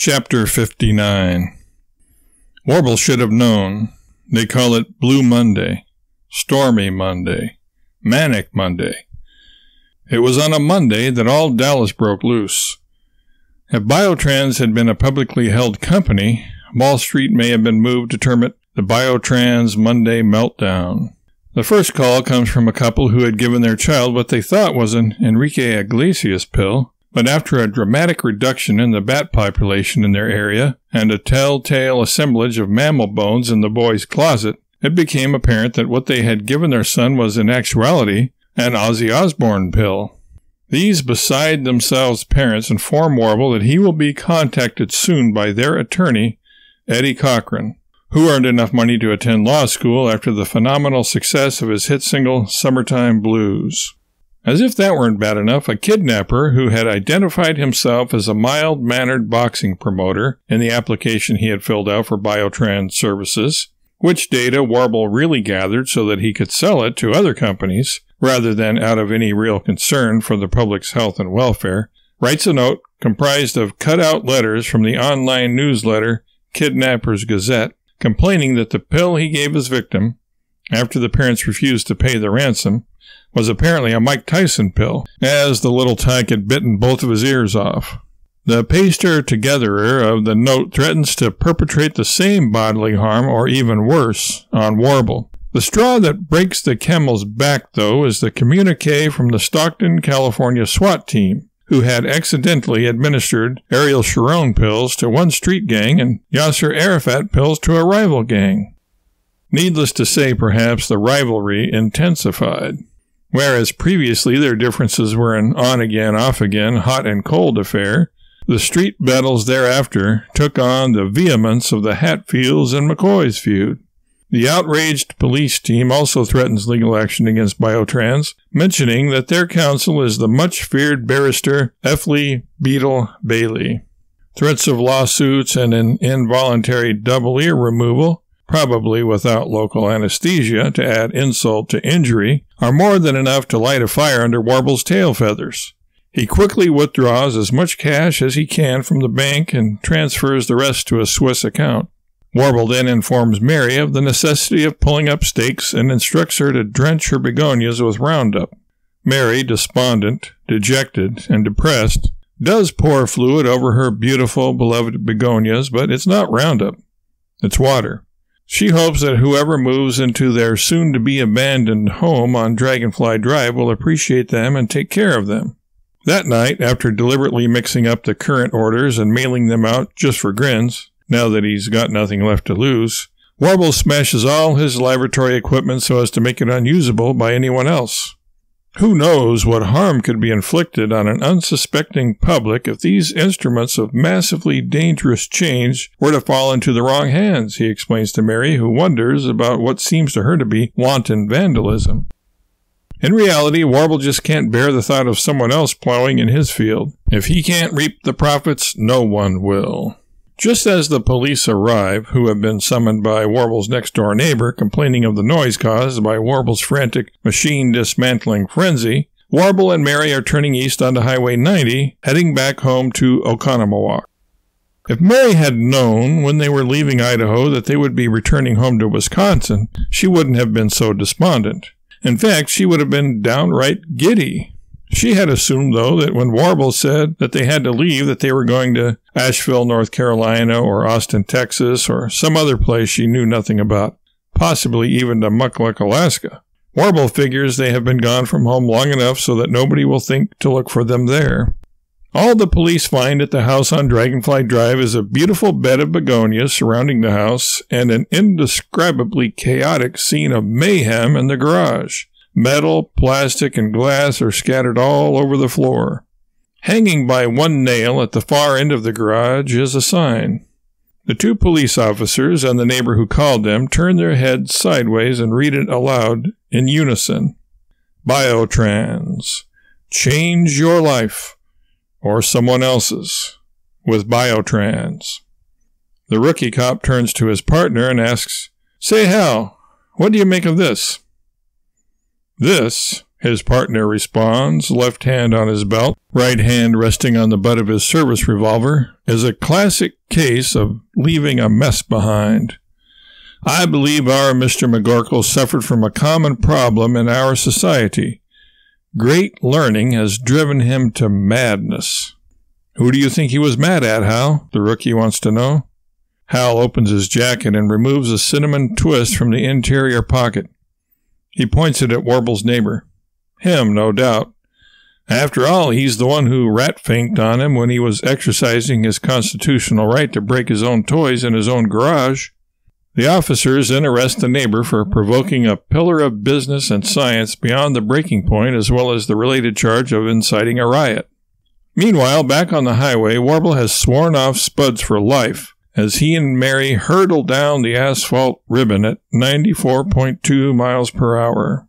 Chapter 59 Warble should have known. They call it Blue Monday, Stormy Monday, Manic Monday. It was on a Monday that all Dallas broke loose. If Biotrans had been a publicly held company, Wall Street may have been moved to term it the Biotrans Monday Meltdown. The first call comes from a couple who had given their child what they thought was an Enrique Iglesias pill but after a dramatic reduction in the bat population in their area and a telltale assemblage of mammal bones in the boy's closet, it became apparent that what they had given their son was in actuality an Ozzy Osbourne pill. These beside themselves parents inform Warble that he will be contacted soon by their attorney, Eddie Cochran, who earned enough money to attend law school after the phenomenal success of his hit single Summertime Blues. As if that weren't bad enough, a kidnapper who had identified himself as a mild mannered boxing promoter in the application he had filled out for BioTrans services, which data Warble really gathered so that he could sell it to other companies, rather than out of any real concern for the public's health and welfare, writes a note comprised of cut-out letters from the online newsletter Kidnapper's Gazette complaining that the pill he gave his victim, after the parents refused to pay the ransom, was apparently a Mike Tyson pill, as the little tyke had bitten both of his ears off. The paster togetherer of the note threatens to perpetrate the same bodily harm, or even worse, on Warble. The straw that breaks the camel's back, though, is the communique from the Stockton, California SWAT team, who had accidentally administered Ariel Sharon pills to one street gang and Yasser Arafat pills to a rival gang. Needless to say, perhaps, the rivalry intensified. Whereas previously their differences were an on again, off again, hot and cold affair, the street battles thereafter took on the vehemence of the Hatfields and McCoys feud. The outraged police team also threatens legal action against Biotrans, mentioning that their counsel is the much feared barrister Effley Beadle Bailey. Threats of lawsuits and an involuntary double ear removal probably without local anesthesia to add insult to injury, are more than enough to light a fire under Warble's tail feathers. He quickly withdraws as much cash as he can from the bank and transfers the rest to a Swiss account. Warble then informs Mary of the necessity of pulling up stakes and instructs her to drench her begonias with Roundup. Mary, despondent, dejected, and depressed, does pour fluid over her beautiful, beloved begonias, but it's not Roundup. It's water. She hopes that whoever moves into their soon to be abandoned home on Dragonfly Drive will appreciate them and take care of them. That night, after deliberately mixing up the current orders and mailing them out just for grins, now that he's got nothing left to lose, Warble smashes all his laboratory equipment so as to make it unusable by anyone else. Who knows what harm could be inflicted on an unsuspecting public if these instruments of massively dangerous change were to fall into the wrong hands, he explains to Mary, who wonders about what seems to her to be wanton vandalism. In reality, Warble just can't bear the thought of someone else plowing in his field. If he can't reap the profits, no one will. Just as the police arrive, who have been summoned by Warble's next door neighbor complaining of the noise caused by Warble's frantic machine dismantling frenzy, Warble and Mary are turning east onto Highway 90, heading back home to Oconomowoc. If Mary had known when they were leaving Idaho that they would be returning home to Wisconsin, she wouldn't have been so despondent. In fact, she would have been downright giddy. She had assumed, though, that when Warble said that they had to leave, that they were going to Asheville, North Carolina, or Austin, Texas, or some other place she knew nothing about, possibly even to Muckluck, Alaska. Warble figures they have been gone from home long enough so that nobody will think to look for them there. All the police find at the house on Dragonfly Drive is a beautiful bed of begonias surrounding the house and an indescribably chaotic scene of mayhem in the garage. Metal, plastic, and glass are scattered all over the floor. Hanging by one nail at the far end of the garage is a sign. The two police officers and the neighbor who called them turn their heads sideways and read it aloud in unison. Biotrans. Change your life or someone else's with Biotrans. The rookie cop turns to his partner and asks, Say, Hal, what do you make of this? This, his partner responds, left hand on his belt, right hand resting on the butt of his service revolver, is a classic case of leaving a mess behind. I believe our Mr. McGorkle suffered from a common problem in our society. Great learning has driven him to madness. Who do you think he was mad at, Hal? The rookie wants to know. Hal opens his jacket and removes a cinnamon twist from the interior pocket. He points it at Warble's neighbor. Him, no doubt. After all, he's the one who rat-finked on him when he was exercising his constitutional right to break his own toys in his own garage. The officers then arrest the neighbor for provoking a pillar of business and science beyond the breaking point as well as the related charge of inciting a riot. Meanwhile, back on the highway, Warble has sworn off Spuds for life, as he and Mary hurtled down the asphalt ribbon at 94.2 miles per hour.